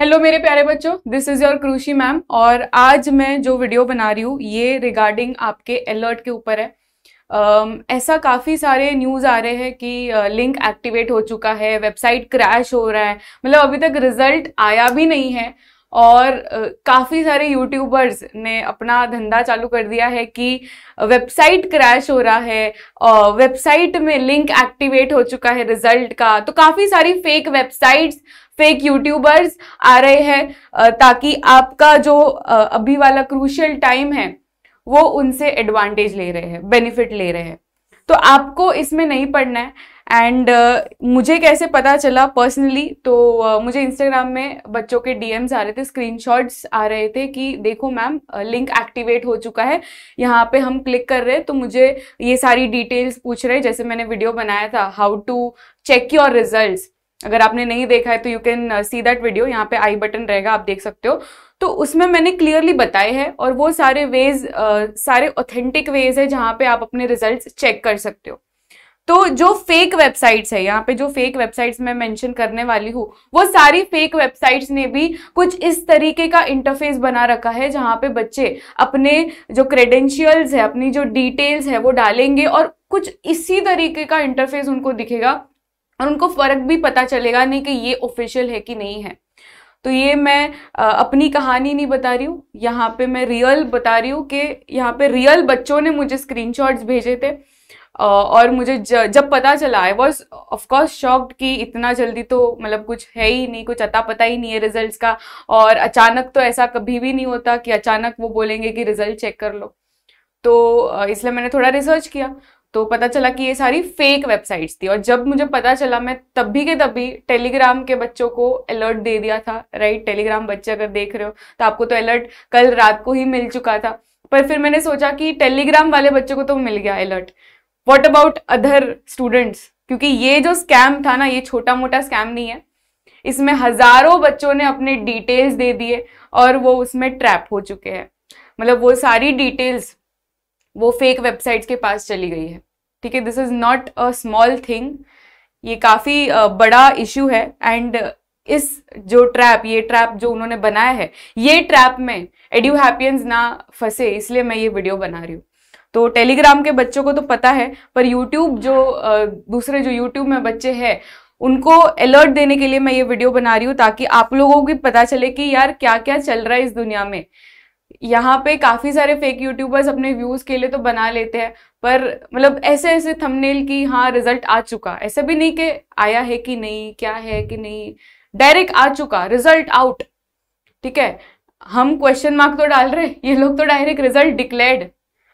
Hello मेरे प्यारे बच्चों this is your Krushi ma'am और आज मैं जो वीडियो बना रही हूँ ये रिगार्डिंग आपके अलर्ट के ऊपर है ऐसा काफ़ी सारे न्यूज़ आ रहे हैं कि लिंक एक्टिवेट हो चुका है वेबसाइट क्रैश हो रहा है मतलब अभी तक रिजल्ट आया भी नहीं है और काफ़ी सारे यूट्यूबर्स ने अपना धंधा चालू कर दिया है कि वेबसाइट क्रैश हो रहा है वेबसाइट में लिंक एक्टिवेट हो चुका है रिजल्ट का तो काफ़ी सारी फेक वेबसाइट्स फेक यूट्यूबर्स आ रहे हैं ताकि आपका जो अभी वाला क्रूशियल टाइम है वो उनसे एडवांटेज ले रहे हैं बेनिफिट ले रहे हैं तो आपको इसमें नहीं पढ़ना है एंड uh, मुझे कैसे पता चला पर्सनली तो uh, मुझे इंस्टाग्राम में बच्चों के डीएम्स आ रहे थे स्क्रीनशॉट्स आ रहे थे कि देखो मैम लिंक एक्टिवेट हो चुका है यहाँ पे हम क्लिक कर रहे हैं तो मुझे ये सारी डिटेल्स पूछ रहे हैं जैसे मैंने वीडियो बनाया था how to check your results अगर आपने नहीं देखा है तो you can see that video यहाँ पे आई बटन रहेगा आप देख सकते हो तो उसमें मैंने क्लियरली बताए हैं और वो सारे वेज आ, uh, सारे ऑथेंटिक वेज है जहाँ पे आप अपने रिजल्ट चेक कर सकते हो तो जो फेक वेबसाइट्स है यहाँ पे जो फेक वेबसाइट्स मैं मेंशन करने वाली हूँ वो सारी फेक वेबसाइट्स ने भी कुछ इस तरीके का इंटरफेस बना रखा है जहाँ पे बच्चे अपने जो क्रेडेंशियल्स है अपनी जो डिटेल्स है वो डालेंगे और कुछ इसी तरीके का इंटरफेस उनको दिखेगा और उनको फ़र्क भी पता चलेगा नहीं कि ये ऑफिशियल है कि नहीं है तो ये मैं अपनी कहानी नहीं बता रही हूँ यहाँ पे मैं रियल बता रही हूँ कि यहाँ पे रियल बच्चों ने मुझे स्क्रीनशॉट्स भेजे थे और मुझे जब पता चला आई वॉज ऑफकोर्स शॉक्ड कि इतना जल्दी तो मतलब कुछ है ही नहीं कुछ अता पता ही नहीं है रिजल्ट्स का और अचानक तो ऐसा कभी भी नहीं होता कि अचानक वो बोलेंगे कि रिजल्ट चेक कर लो तो इसलिए मैंने थोड़ा रिसर्च किया तो पता चला कि ये सारी फेक वेबसाइट्स थी और जब मुझे पता चला मैं तभी के तभी टेलीग्राम के बच्चों को अलर्ट दे दिया था राइट टेलीग्राम बच्चे अगर देख रहे हो तो आपको तो अलर्ट कल रात को ही मिल चुका था पर फिर मैंने सोचा कि टेलीग्राम वाले बच्चों को तो मिल गया alert what about other students क्योंकि ये जो स्कैम था ना ये छोटा मोटा स्कैम नहीं है इसमें हजारों बच्चों ने अपने डिटेल्स दे दिए और वो उसमें ट्रैप हो चुके हैं मतलब वो सारी डिटेल्स वो फेक वेबसाइट्स के पास चली गई है ठीक है this is not a small thing ये काफ़ी बड़ा इशू है एंड इस जो ट्रैप ये ट्रैप जो उन्होंने बनाया है ये ट्रैप में एड्यू हैपियंस ना फंसे इसलिए मैं ये वीडियो बना रही हूँ तो टेलीग्राम के बच्चों को तो पता है पर यूट्यूब जो दूसरे जो यूट्यूब में बच्चे हैं उनको अलर्ट देने के लिए मैं ये वीडियो बना रही हूँ ताकि आप लोगों को पता चले कि यार क्या क्या चल रहा है इस दुनिया में यहाँ पे काफ़ी सारे फेक यूट्यूबर्स अपने व्यूज़ के लिए तो बना लेते हैं पर मतलब ऐसे ऐसे थंबनेल की हाँ रिजल्ट आ चुका ऐसा भी नहीं कि आया है कि नहीं क्या है कि नहीं डायरेक्ट आ चुका रिजल्ट आउट ठीक है हम क्वेश्चन मार्क तो डाल रहे ये लोग तो direct result declared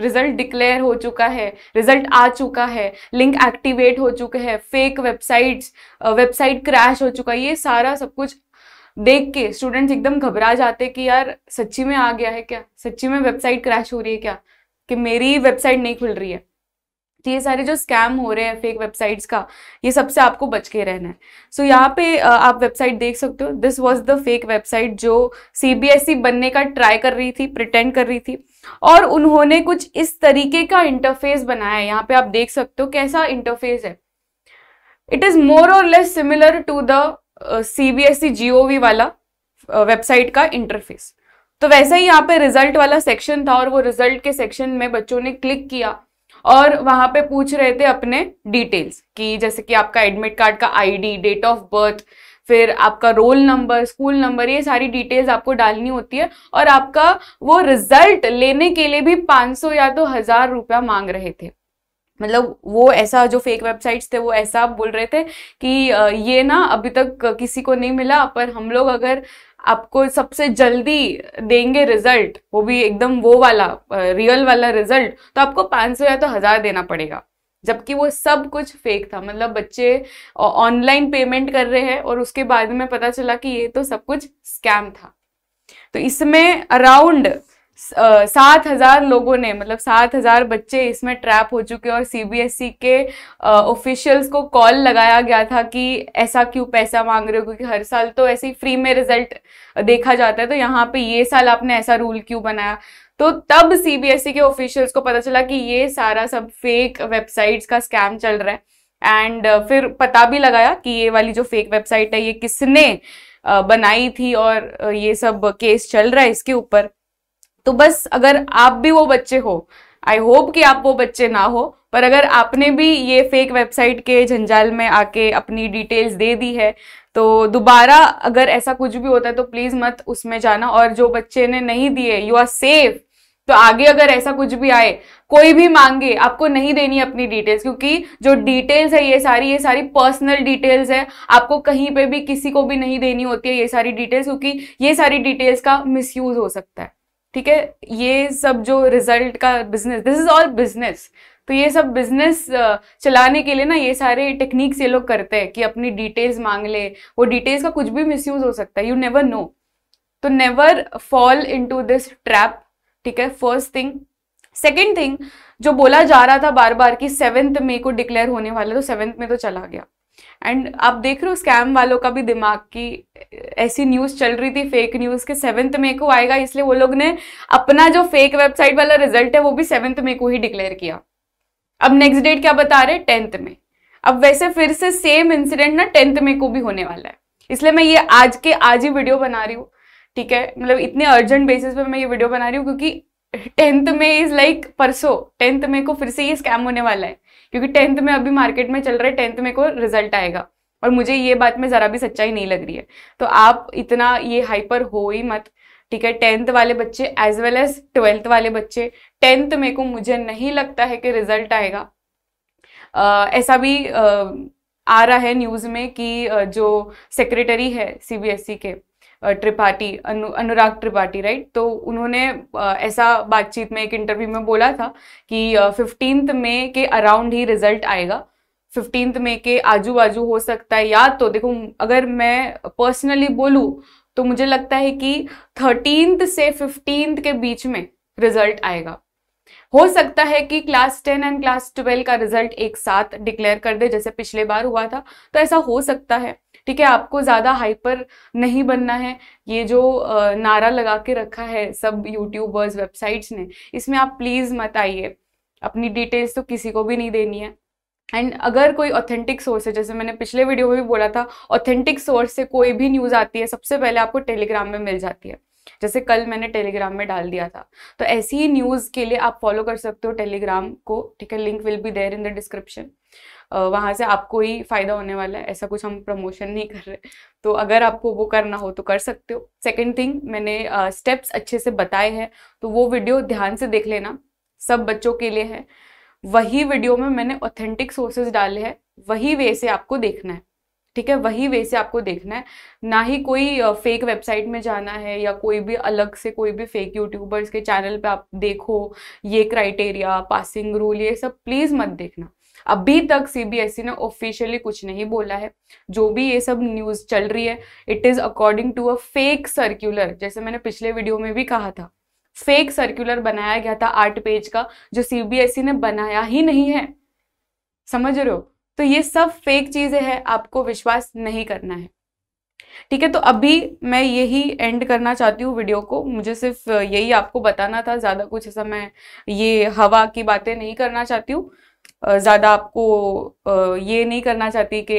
result declare हो चुका है रिजल्ट आ चुका है लिंक एक्टिवेट हो चुके हैं फेक वेबसाइट्स वेबसाइट क्रैश हो चुका है ये सारा सब कुछ देख के स्टूडेंट्स एकदम घबरा जाते कि यार सच्ची में आ गया है क्या सच्ची में वेबसाइट क्रैश हो रही है क्या कि मेरी वेबसाइट नहीं खुल रही है तो ये सारे जो स्कैम हो रहे हैं फेक वेबसाइट्स का ये सबसे आपको बच के रहना है सो so, यहाँ पे आप वेबसाइट देख सकते हो this was the fake website जो सी e बनने का ट्राई कर रही थी प्रिटेंड कर रही थी और उन्होंने कुछ इस तरीके का इंटरफेस बनाया है यहाँ पे आप देख सकते हो कैसा इंटरफेस है इट इज़ मोर और less similar to the C B S E V वाला वेबसाइट का इंटरफेस तो वैसे ही यहाँ पे रिजल्ट वाला सेक्शन था और वो रिजल्ट के सेक्शन में बच्चों ने क्लिक किया और वहां पे पूछ रहे थे अपने डिटेल्स कि जैसे कि आपका एडमिट कार्ड का आईडी, डेट ऑफ बर्थ फिर आपका रोल नंबर स्कूल नंबर ये सारी डिटेल्स आपको डालनी होती है और आपका वो रिजल्ट लेने के लिए भी 500 या तो हज़ार रुपया मांग रहे थे मतलब वो ऐसा जो फेक वेबसाइट्स थे वो ऐसा बोल रहे थे कि ये ना अभी तक किसी को नहीं मिला पर हम लोग अगर आपको सबसे जल्दी देंगे रिजल्ट वो भी एकदम वो वाला रियल वाला रिजल्ट तो आपको पाँच सौ या तो हज़ार देना पड़ेगा जबकि वो सब कुछ फेक था मतलब बच्चे ऑनलाइन पेमेंट कर रहे हैं और उसके बाद में पता चला कि ये तो सब कुछ स्कैम था तो इसमें अराउंड सात हज़ार लोगों ने मतलब सात हज़ार बच्चे इसमें ट्रैप हो चुके और सीबीएसई e के ऑफिशियल्स को कॉल लगाया गया था कि ऐसा क्यों पैसा मांग रहे हो क्योंकि हर साल तो ऐसे ही फ्री में रिजल्ट देखा जाता है तो यहाँ पे ये साल आपने ऐसा रूल क्यों बनाया तो तब सीबीएसई e के ऑफिशियल्स को पता चला कि ये सारा सब फेक वेबसाइट्स का स्कैम चल रहा है एंड फिर पता भी लगाया कि ये वाली जो फेक वेबसाइट है ये किसने बनाई थी और ये सब केस चल रहा है इसके ऊपर तो बस अगर आप भी वो बच्चे हो आई होप कि आप वो बच्चे ना हो पर अगर आपने भी ये फेक वेबसाइट के जंजाल में आके अपनी डिटेल्स दे दी है तो दोबारा अगर ऐसा कुछ भी होता है तो प्लीज़ मत उसमें जाना और जो बच्चे ने नहीं दिए यू आर सेफ तो आगे अगर ऐसा कुछ भी आए कोई भी मांगे आपको नहीं देनी अपनी डिटेल्स क्योंकि जो डिटेल्स है ये सारी ये सारी पर्सनल डिटेल्स है आपको कहीं पे भी किसी को भी नहीं देनी होती है ये सारी डिटेल्स क्योंकि ये सारी डिटेल्स का मिसयूज हो सकता है ठीक है ये सब जो रिजल्ट का business this is all business तो ये सब बिजनेस चलाने के लिए ना ये सारे टेक्निक्स ये लोग करते हैं कि अपनी डिटेल्स मांग ले वो डिटेल्स का कुछ भी मिसयूज हो सकता है यू नेवर नो तो never fall into this trap ठीक है फर्स्ट थिंग सेकेंड थिंग जो बोला जा रहा था बार बार कि सेवेंथ मे को डिक्लेयर होने वाला तो सेवेंथ में तो चला गया एंड आप देख रहे हो स्कैम वालों का भी दिमाग की ऐसी न्यूज़ चल रही थी फेक न्यूज़ के सेवन्थ मे को आएगा इसलिए वो लोग ने अपना जो फेक वेबसाइट वाला रिजल्ट है वो भी सेवन्थ मे को ही डिक्लेयर किया अब नेक्स्ट डेट क्या बता रहे टेंथ में अब वैसे फिर से सेम इंसिडेंट ना टेंथ मे को भी होने वाला है इसलिए मैं ये आज के आज ही वीडियो बना रही हूँ ठीक है मतलब इतने अर्जेंट बेसिस पे मैं ये वीडियो बना रही हूँ क्योंकि टेंथ में इज लाइक परसों टेंथ मे को फिर से ये स्कैम होने वाला है क्योंकि टेंथ में अभी मार्केट में चल रहा है टेंथ में को रिजल्ट आएगा और मुझे ये बात में ज़रा भी सच्चाई नहीं लग रही है तो आप इतना ये हाइपर हो ही मत ठीक है टेंथ वाले बच्चे एज वेल एज ट्वेल्थ वाले बच्चे टेंथ में को मुझे नहीं लगता है कि रिजल्ट आएगा ऐसा भी आ, आ रहा है न्यूज़ में कि जो सेक्रेटरी है सीबीएसई e के त्रिपाठी अनु अनुराग त्रिपाठी राइट तो उन्होंने ऐसा बातचीत में एक इंटरव्यू में बोला था कि फिफ्टींथ मे के अराउंड ही रिजल्ट आएगा फिफ्टींथ मे के आजू बाजू हो सकता है या तो देखो अगर मैं पर्सनली बोलूँ तो मुझे लगता है कि थर्टीन से फिफ्टींथ के बीच में रिजल्ट आएगा हो सकता है कि class ten and class twelve का रिजल्ट एक साथ डिक्लेयर कर दे जैसे पिछले बार हुआ था तो ऐसा हो सकता है ठीक है आपको ज़्यादा हाइपर नहीं बनना है ये जो नारा लगा के रखा है सब यूट्यूबर्स वेबसाइट्स ने इसमें आप प्लीज़ मत आइए अपनी डिटेल्स तो किसी को भी नहीं देनी है एंड अगर कोई ऑथेंटिक सोर्स है जैसे मैंने पिछले वीडियो में भी बोला था ऑथेंटिक सोर्स से कोई भी न्यूज़ आती है सबसे पहले आपको टेलीग्राम में मिल जाती है जैसे कल मैंने टेलीग्राम में डाल दिया था तो ऐसी ही न्यूज़ के लिए आप फॉलो कर सकते हो टेलीग्राम को ठीक है link will be there in the description वहाँ से आपको ही फ़ायदा होने वाला है ऐसा कुछ हम प्रमोशन नहीं कर रहे तो अगर आपको वो करना हो तो कर सकते हो सेकेंड थिंग मैंने स्टेप्स uh, अच्छे से बताए हैं तो वो वीडियो ध्यान से देख लेना सब बच्चों के लिए है वही वीडियो में मैंने ऑथेंटिक सोर्सेज डाले हैं वही वे से आपको देखना है ठीक है वही वे से आपको देखना है ना ही कोई फेक वेबसाइट में जाना है या कोई भी अलग से कोई भी फेक यूट्यूबर्स के चैनल पे आप देखो ये क्राइटेरिया पासिंग रूल ये सब प्लीज़ मत देखना अभी तक सीबीएसई e ने ऑफिशियली कुछ नहीं बोला है जो भी ये सब न्यूज़ चल रही है it is according to a fake circular जैसे मैंने पिछले वीडियो में भी कहा था फेक सर्कुलर बनाया गया था आठ पेज का जो सीबीएसई e ने बनाया ही नहीं है समझ रहे हो तो ये सब फेक चीज़ें हैं आपको विश्वास नहीं करना है ठीक है तो अभी मैं यही एंड करना चाहती हूँ वीडियो को मुझे सिर्फ यही आपको बताना था ज़्यादा कुछ ऐसा मैं ये हवा की बातें नहीं करना चाहती हूँ ज़्यादा आपको ये नहीं करना चाहती कि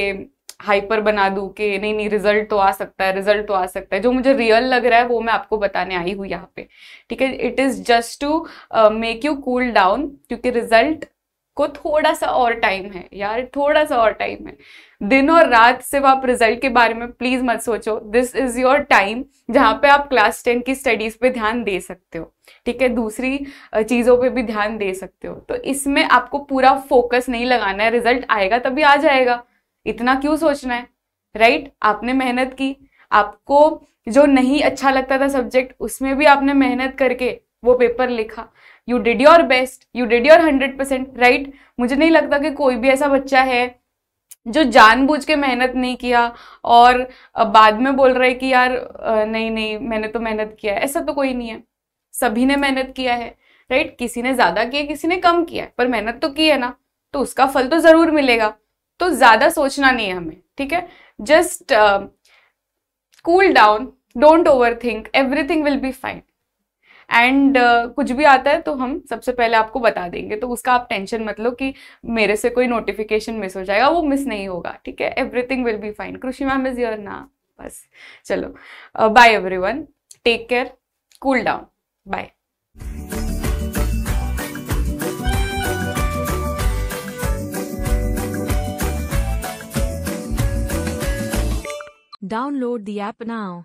हाइपर बना दू कि नहीं नहीं रिजल्ट तो आ सकता है रिजल्ट तो आ सकता है जो मुझे रियल लग रहा है वो मैं आपको बताने आई हूँ यहाँ पे ठीक है it is just to make you cool down क्योंकि रिजल्ट को थोड़ा सा और टाइम है यार थोड़ा सा और टाइम है दिन और रात सिर्फ आप रिजल्ट के बारे में प्लीज मत सोचो दिस इज योर टाइम जहां पे आप क्लास टेन की स्टडीज पे ध्यान दे सकते हो ठीक है दूसरी चीज़ों पे भी ध्यान दे सकते हो तो इसमें आपको पूरा फोकस नहीं लगाना है रिजल्ट आएगा तभी आ जाएगा इतना क्यों सोचना है राइट right? आपने मेहनत की आपको जो नहीं अच्छा लगता था सब्जेक्ट उसमें भी आपने मेहनत करके वो पेपर लिखा you did your best you did your hundred percent right मुझे नहीं लगता कि कोई भी ऐसा बच्चा है जो जानबूझ के मेहनत नहीं किया और बाद में बोल रहा है कि यार नहीं नहीं मैंने तो मेहनत किया है ऐसा तो कोई नहीं है सभी ने मेहनत किया है राइट किसी ने ज़्यादा किया किसी ने कम किया है पर मेहनत तो की है ना तो उसका फल तो ज़रूर मिलेगा तो ज़्यादा सोचना नहीं है हमें ठीक है just cool down don't over think everything will be fine and uh, कुछ भी आता है तो हम सबसे पहले आपको बता देंगे तो उसका आप टेंशन मत लो कि मेरे से कोई नोटिफिकेशन मिस हो जाएगा वो मिस नहीं होगा ठीक है everything will be fine Krishi ma'am is your ना बस चलो bye everyone take care cool down bye Download the app now.